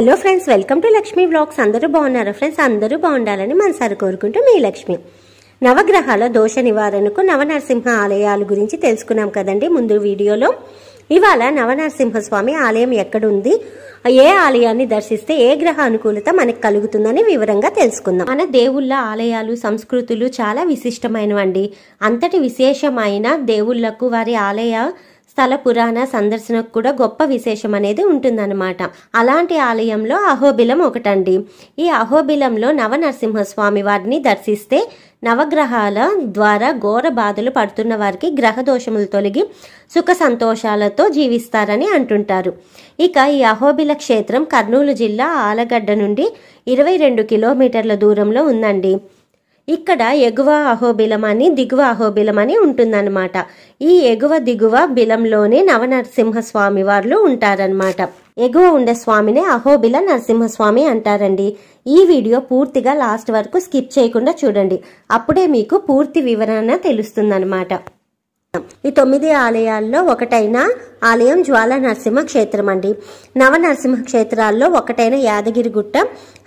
hello friends welcome to Lakshmi blogs అందరూ బాగున్నారు friends అందరూ బాగుండాలని మనసారి కోరుకుంటూ మీ లక్ష్మి నవగ్రహాల దోష నివారణకు నవనరసింహ ఆలయాల గురించి తెలుసుకున్నాం కదండి ముందు వీడియోలో ఇవాళ నవనరసింహస్వామి ఆలయం ఎక్కడుంది ఏ ఆలయాన్ని దర్శిస్తే ఏ గ్రహ అనుకూలత మనకు కలుగుతుందని వివరంగా తెలుసుకుందాం మన దేవుళ్ళ ఆలయాలు సంస్కృతులు చాలా విశిష్టమైనవండి అంతటి విశేషమైన దేవుళ్లకు వారి ఆలయ స్థల పురాణ సందర్శనకు కూడా గొప్ప విశేషం అనేది ఉంటుందన్నమాట అలాంటి ఆలయంలో అహోబిలం ఒకటండి ఈ అహోబిలంలో నవనరసింహస్వామి వారిని దర్శిస్తే నవగ్రహాల ద్వారా ఘోర బాధలు పడుతున్న వారికి గ్రహ దోషములు తొలగి సుఖ సంతోషాలతో జీవిస్తారని అంటుంటారు ఇక ఈ అహోబిల క్షేత్రం కర్నూలు జిల్లా ఆలగడ్డ నుండి ఇరవై రెండు కిలోమీటర్ల దూరంలో ఉందండి ఇక్కడ ఎగువ అహోబిలం అని దిగువ అహోబిలం అని ఉంటుందన్నమాట ఈ ఎగువ దిగువ బిలంలోనే స్వామి వారు ఉంటారనమాట ఎగువ ఉండే స్వామినే అహోబిల నరసింహస్వామి అంటారండి ఈ వీడియో పూర్తిగా లాస్ట్ వరకు స్కిప్ చేయకుండా చూడండి అప్పుడే మీకు పూర్తి వివరణ తెలుస్తుందన్నమాట ఈ తొమ్మిది ఆలయాల్లో ఒకటైన ఆలయం జ్వాల నరసింహ క్షేత్రం అండి నవ నరసింహ క్షేత్రాల్లో ఒకటైన యాదగిరిగుట్ట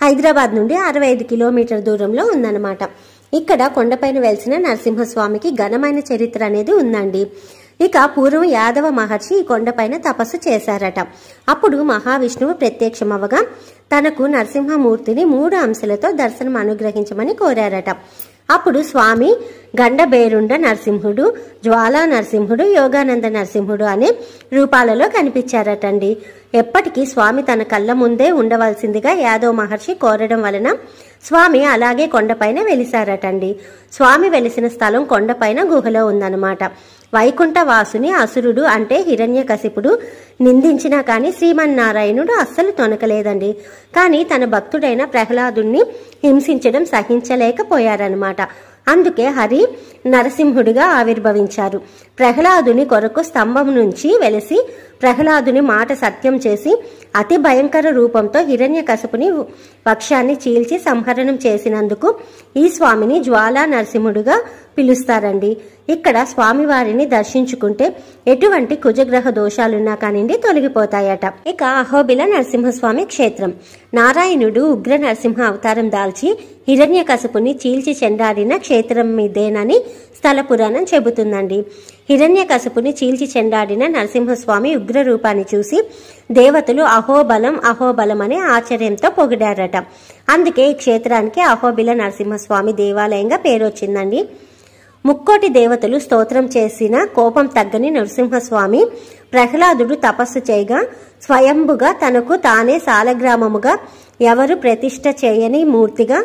హైదరాబాద్ నుండి అరవై ఐదు కిలోమీటర్ దూరంలో ఉందన్నమాట ఇక్కడ కొండపైన వెలిసిన నరసింహస్వామికి ఘనమైన చరిత్ర అనేది ఉందండి ఇక పూర్వం యాదవ మహర్షి ఈ కొండపైన తపస్సు చేశారట అప్పుడు మహావిష్ణువు ప్రత్యక్షమవగా తనకు నరసింహమూర్తిని మూడు అంశాలతో దర్శనం అనుగ్రహించమని కోరారట అప్పుడు స్వామి గండబేరుండ నరసింహుడు జ్వాలా నరసింహుడు యోగానంద నరసింహుడు అనే రూపాలలో కనిపించారటండి ఎప్పటికీ స్వామి తన కళ్ళ ముందే ఉండవలసిందిగా యాదవ్ మహర్షి కోరడం వలన స్వామి అలాగే కొండపైన వెలిసారటండి స్వామి వెలిసిన స్థలం కొండపైన గుహలో ఉందన్నమాట వైకుంఠవాసుని అసురుడు అంటే హిరణ్యకశిపుడు నిందించినా కానీ శ్రీమన్నారాయణుడు అస్సలు తొనకలేదండి కానీ తన భక్తుడైన ప్రహ్లాదుణ్ణి హింసించడం సహించలేకపోయారనమాట అందుకే హరి నరసింహుడిగా ఆవిర్భవించారు ప్రహ్లాదుని కొరకు స్తంభం నుంచి వెలిసి ప్రహ్లాదుని మాట సత్యం చేసి అతి భయంకర రూపంతో హిరణ్య కసుపుని పక్షాన్ని చీల్చి సంహరణం చేసినందుకు ఈ స్వామిని జ్వాలా నరసింహుడుగా పిలుస్తారండి ఇక్కడ స్వామివారిని దర్శించుకుంటే ఎటువంటి కుజగ్రహ దోషాలున్నా కానిండి తొలగిపోతాయట ఇక అహోబిల నరసింహస్వామి క్షేత్రం నారాయణుడు ఉగ్ర నరసింహ అవతారం దాల్చి హిరణ్య కసుపుని చీల్చి చెండాడిన క్షేత్రం మీదేనని స్థల పురాణం చెబుతుందండి కసుపుని చీల్చి చెండాడిన నరసింహస్వామి ఉగ్రరూపాన్ని చూసి దేవతలు అహోబలం అహోబలం అనే ఆశ్చర్యంతో పొగిడారట అందుకే ఈ క్షేత్రానికి అహోబిల నరసింహస్వామి దేవాలయంగా పేరొచ్చిందండి ముక్కోటి దేవతలు స్తోత్రం చేసిన కోపం తగ్గని నరసింహస్వామి ప్రహ్లాదుడు తపస్సు చేయగా స్వయంభుగా తనకు తానే సాలగ్రామముగా ఎవరు ప్రతిష్ట చేయని మూర్తిగా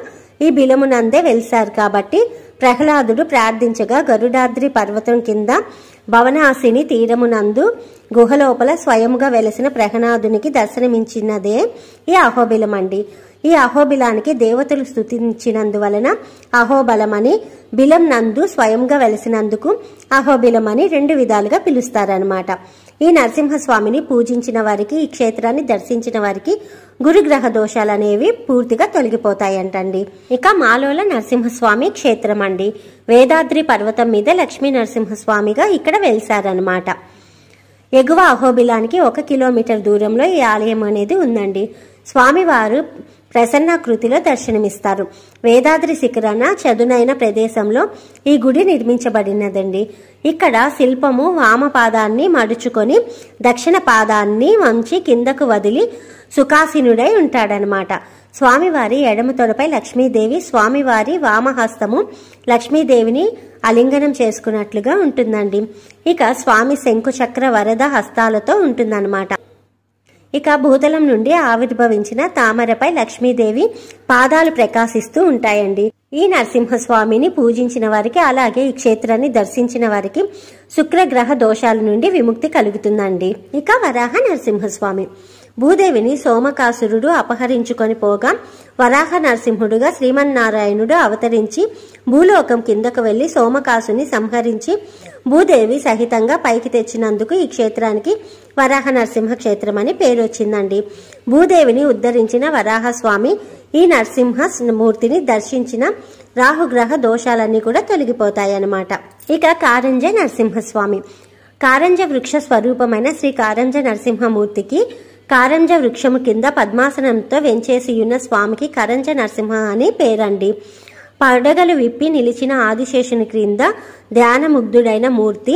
ఈ బిలమునందే వెలిశారు కాబట్టి ప్రహ్లాదుడు ప్రార్థించగా గరుడాద్రి పర్వతం కింద భవనాసిని తీరమునందు గుహలోపల స్వయంగా వెలసిన ప్రహ్లాదునికి దర్శనమించినదే ఈ అహోబిలమండి ఈ అహోబిలానికి దేవతలు స్థుతించినందువలన అహోబలమని బిలం నందు స్వయంగా వెలసినందుకు అహోబిలమని రెండు విధాలుగా పిలుస్తారనమాట ఈ నరసింహస్వామిని పూజించిన వారికి ఈ క్షేత్రాన్ని దర్శించిన వారికి గురుగ్రహ దోషాలు అనేవి పూర్తిగా తొలగిపోతాయంటండి ఇక మాలోల నరసింహస్వామి క్షేత్రం అండి వేదాద్రి పర్వతం మీద లక్ష్మీ నరసింహస్వామిగా ఇక్కడ వెలిశారనమాట ఎగువ అహోబిలానికి ఒక కిలోమీటర్ దూరంలో ఈ ఆలయం అనేది ఉందండి స్వామివారు ప్రసన్న కృతిలో దర్శనమిస్తారు వేదాద్రి శిఖరాన చదునైన ప్రదేశంలో ఈ గుడి నిర్మించబడినదండి ఇక్కడ శిల్పము వామపాదాన్ని మడుచుకొని దక్షిణ పాదాన్ని వంచి కిందకు వదిలి సుఖాసీనుడై ఉంటాడనమాట స్వామివారి ఎడమ తొడపై లక్ష్మీదేవి స్వామివారి వామహస్తము లక్ష్మీదేవిని అలింగనం చేసుకున్నట్లుగా ఉంటుందండి ఇక స్వామి శంకుచక్ర వరద హస్తాలతో ఉంటుందన్నమాట ఇక భూతలం నుండి ఆవిర్భవించిన తామరపై లక్ష్మీదేవి పాదాలు ప్రకాశిస్తూ ఉంటాయండి ఈ నరసింహస్వామిని పూజించిన వారికి అలాగే ఈ క్షేత్రాన్ని దర్శించిన వారికి శుక్రగ్రహ దోషాల నుండి విముక్తి కలుగుతుందండి ఇక వరాహ నరసింహస్వామి భూదేవిని సోమకాసురుడు అపహరించుకొని పోగా వరాహ నరసింహుడుగా శ్రీమన్నారాయణుడు అవతరించి భూలోకం కిందకు వెళ్లి సోమకాసుని సంహరించి భూదేవి సహితంగా పైకి తెచ్చినందుకు ఈ క్షేత్రానికి వరాహ నరసింహ క్షేత్రం అని పేరు వచ్చిందండి భూదేవిని ఉద్ధరించిన వరాహస్వామి ఈ నరసింహ మూర్తిని దర్శించిన రాహుగ్రహ దోషాలన్నీ కూడా తొలగిపోతాయి అనమాట ఇక కారంజ నరసింహస్వామి కారంజ వృక్ష స్వరూపమైన శ్రీ కారంజ నరసింహమూర్తికి కారంజ వృక్షము కింద పద్మాసనంతో వెంచేసియున్న స్వామికి కరంజ నరసింహ అని పేరండి పడగలు విప్పి నిలిచిన ఆదిశేషుని క్రింద ధ్యానముగ్ధుడైన మూర్తి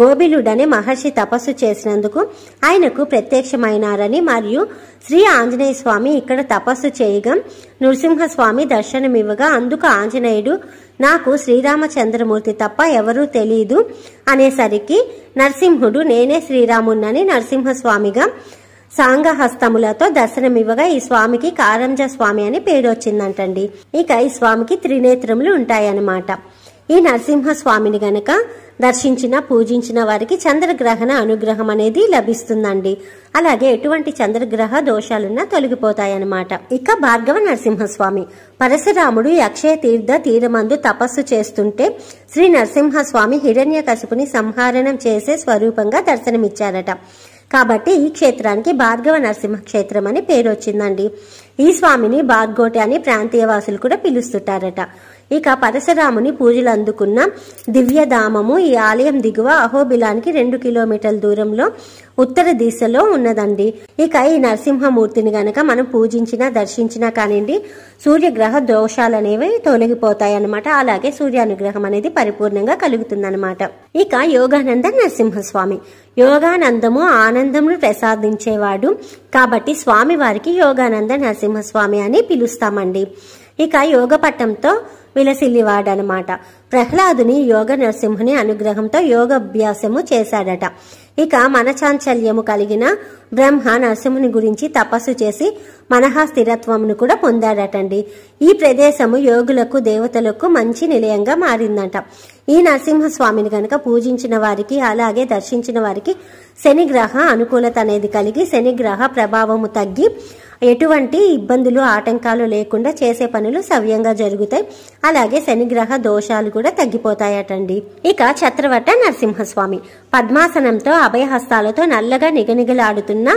గోబిలుడని మహర్షి తపస్సు చేసినందుకు ఆయనకు ప్రత్యక్షమైనారని మరియు శ్రీ ఆంజనేయ స్వామి ఇక్కడ తపస్సు చేయగా నృసింహస్వామి దర్శనమివ్వగా అందుకు ఆంజనేయుడు నాకు శ్రీరామచంద్రమూర్తి తప్ప ఎవరూ తెలీదు అనేసరికి నరసింహుడు నేనే శ్రీరామున్నని నరసింహస్వామిగా సాంగహస్తములతో దర్శనమివ్వగా ఈ స్వామికి కారంజ స్వామి అని పేరు వచ్చిందంటండి ఇక ఈ స్వామికి త్రినేత్రములు ఉంటాయన్నమాట ఈ నరసింహస్వామిని గనక దర్శించిన పూజించిన వారికి చంద్రగ్రహణ అనుగ్రహం అనేది లభిస్తుందండి అలాగే ఎటువంటి చంద్రగ్రహ దోషాలున్నా తొలగిపోతాయన్నమాట ఇక భార్గవ నరసింహస్వామి పరశురాముడు అక్షయ తీర్థ తీరమందు తపస్సు చేస్తుంటే శ్రీ నరసింహస్వామి హిరణ్య కసుపుని సంహారణం చేసే స్వరూపంగా దర్శనమిచ్చారట కాబట్టి ఈ క్షేత్రానికి భార్గవ నరసింహ క్షేత్రం అని పేరు వచ్చిందండి ఈ స్వామిని బాగ్గోటి అని ప్రాంతీయ వాసులు కూడా పిలుస్తుంటారట ఇక పరశురాముని పూజలు అందుకున్న దివ్యధామము ఈ ఆలయం దిగువ అహోబిలానికి రెండు కిలోమీటర్ల దూరంలో ఉత్తర దిశలో ఉన్నదండి ఇక ఈ నరసింహమూర్తిని గనక మనం పూజించినా దర్శించినా కానివ్వండి సూర్యగ్రహ దోషాలు అనేవి తొలగిపోతాయి అనమాట అలాగే సూర్యానుగ్రహం అనేది పరిపూర్ణంగా కలుగుతుందనమాట ఇక యోగానంద నరసింహస్వామి యోగానందము ఆనందమును ప్రసాదించేవాడు కాబట్టి స్వామి వారికి యోగానంద నరసింహస్వామి అని పిలుస్తామండి ఇక యోగ పట్టంతో విలసిల్లివాడనమాట ప్రహ్లాదుని యోగ నరసింహుని అనుగ్రహంతో యోగాభ్యాసము చేశాడట ఇక మనచాంచల్యము కలిగిన బ్రహ్మ నరసింహుని గురించి తపస్సు చేసి మనహా స్థిరత్వమును కూడా పొందాడటండి ఈ ప్రదేశము యోగులకు దేవతలకు మంచి నిలయంగా మారిందట ఈ నరసింహస్వామిని గనక పూజించిన వారికి అలాగే దర్శించిన వారికి శనిగ్రహ అనుకూలత అనేది కలిగి శనిగ్రహ ప్రభావము తగ్గి ఎటువంటి ఇబ్బందులు ఆటంకాలు లేకుండా చేసే పనులు సవ్యంగా జరుగుతాయి అలాగే శనిగ్రహ దోషాలు కూడా తగ్గిపోతాయటండి ఇక చత్రవట నరసింహస్వామి పద్మాసనంతో అభయహస్తాలతో నల్లగా నిగనిగలాడుతున్న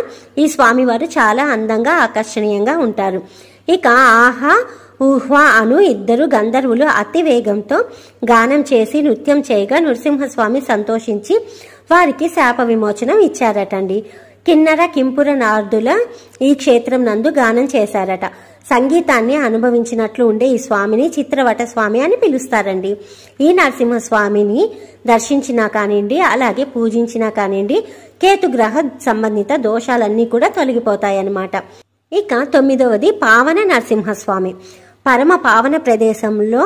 ఈ స్వామివారు చాలా అందంగా ఆకర్షణీయంగా ఉంటారు ఇక ఆహా ఊహ్వా అను ఇద్దరు గంధర్వులు అతి వేగంతో గానం చేసి నృత్యం చేయగా నృసింహస్వామి సంతోషించి వారికి శాప విమోచనం ఇచ్చారటండి కిన్నర కింపుర నార్దుల ఈ క్షేత్రం నందు గానం చేశారట సంగీతాన్ని అనుభవించినట్లు ఉండే ఈ స్వామిని చిత్రవట స్వామి అని పిలుస్తారండి ఈ నరసింహస్వామిని దర్శించినా కానివ్వండి అలాగే పూజించినా కానివ్వండి కేతుగ్రహ సంబంధిత దోషాలన్నీ కూడా తొలగిపోతాయన్నమాట ఇక తొమ్మిదవది పావన నరసింహస్వామి పరమ పావన ప్రదేశంలో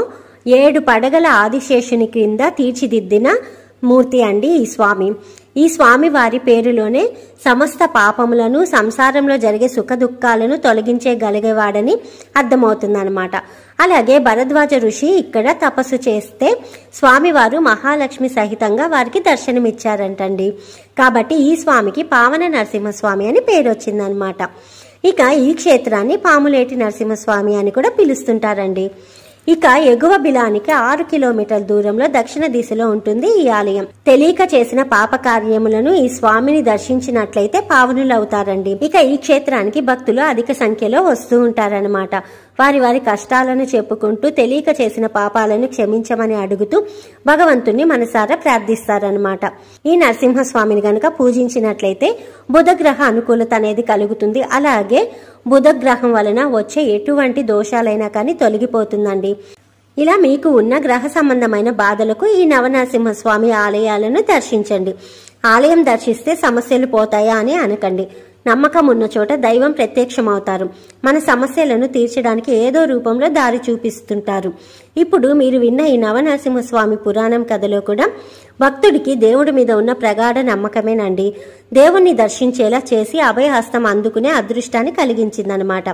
ఏడు పడగల ఆదిశేషుని క్రింద తీర్చిదిద్దిన మూర్తి అండి ఈ స్వామి ఈ స్వామివారి పేరులోనే సమస్త పాపములను సంసారంలో జరిగే సుఖదుఖాలను తొలగించగలిగేవాడని అర్థమవుతుందనమాట అలాగే భరద్వాజ ఋషి ఇక్కడ తపస్సు చేస్తే స్వామివారు మహాలక్ష్మి సహితంగా వారికి దర్శనమిచ్చారంటండి కాబట్టి ఈ స్వామికి పావన నరసింహస్వామి అని పేరు వచ్చిందనమాట ఇక ఈ క్షేత్రాన్ని పాములేటి నరసింహస్వామి అని కూడా పిలుస్తుంటారండి ఇక ఎగువ బిలానికి ఆరు కిలోమీటర్ల దూరంలో దక్షిణ దిశలో ఉంటుంది ఈ ఆలయం తెలియక చేసిన పాప కార్యములను ఈ స్వామిని దర్శించినట్లయితే పావనులవుతారండి ఇక ఈ క్షేత్రానికి భక్తులు అధిక సంఖ్యలో వస్తూ ఉంటారనమాట వారి వారి కష్టాలను చెప్పుకుంటూ తెలియక చేసిన పాపాలను క్షమించమని అడుగుతూ భగవంతుణ్ణి మనసారా ప్రార్థిస్తారనమాట ఈ నరసింహస్వామిని గనక పూజించినట్లయితే బుధగ్రహ అనుకూలత అనేది కలుగుతుంది అలాగే బుధగ్రహం వలన వచ్చే ఎటువంటి దోషాలైనా కానీ తొలగిపోతుందండి ఇలా మీకు ఉన్న గ్రహ సంబంధమైన బాధలకు ఈ నవనరసింహస్వామి ఆలయాలను దర్శించండి ఆలయం దర్శిస్తే సమస్యలు పోతాయా అని అనకండి నమ్మకం ఉన్న చోట దైవం ప్రత్యక్షమవుతారు మన సమస్యలను తీర్చడానికి ఏదో రూపంలో దారి చూపిస్తుంటారు ఇప్పుడు మీరు విన్న ఈ నవనరసింహస్వామి పురాణం కథలో కూడా భక్తుడికి దేవుడి మీద ఉన్న ప్రగాఢ నమ్మకమేనండి దేవుణ్ణి దర్శించేలా చేసి అభయహస్తం అందుకునే అదృష్టాన్ని కలిగించిందనమాట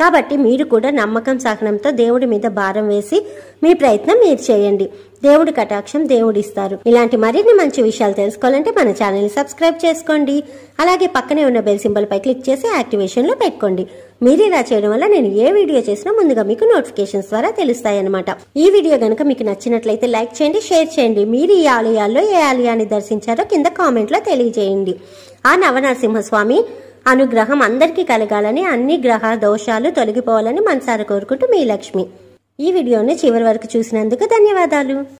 కాబట్టి మీరు కూడా నమ్మకం సహనంతో దేవుడి మీద భారం వేసి మీ ప్రయత్నం మీరు చేయండి దేవుడి కటాక్షం దేవుడిస్తారు ఇలాంటి మరిన్ని మంచి విషయాలు తెలుసుకోవాలంటే మన ఛానల్ సబ్స్క్రైబ్ చేసుకోండి అలాగే పక్కనే ఉన్న బెల్ సింబల్ పై క్లిక్ చేసి యాక్టివేషన్ లో పెట్టుకోండి మీరు ఇలా చేయడం వల్ల నేను ఏ వీడియో చేసినా ముందుగా మీకు నోటిఫికేషన్స్ ద్వారా తెలుస్తాయి అనమాట ఈ వీడియో గనుక మీకు నచ్చినట్లయితే లైక్ చేయండి షేర్ చేయండి మీరు ఈ ఆలయాల్లో ఏ ఆలయాన్ని దర్శించారో కింద కామెంట్లో తెలియజేయండి ఆ నవనరసింహస్వామి అనుగ్రహం అందరికీ కలగాలని అన్ని గ్రహ దోషాలు తొలగిపోవాలని మనసారా కోరుకుంటూ మీ లక్ష్మి ఈ వీడియోని చివరి వరకు చూసినందుకు ధన్యవాదాలు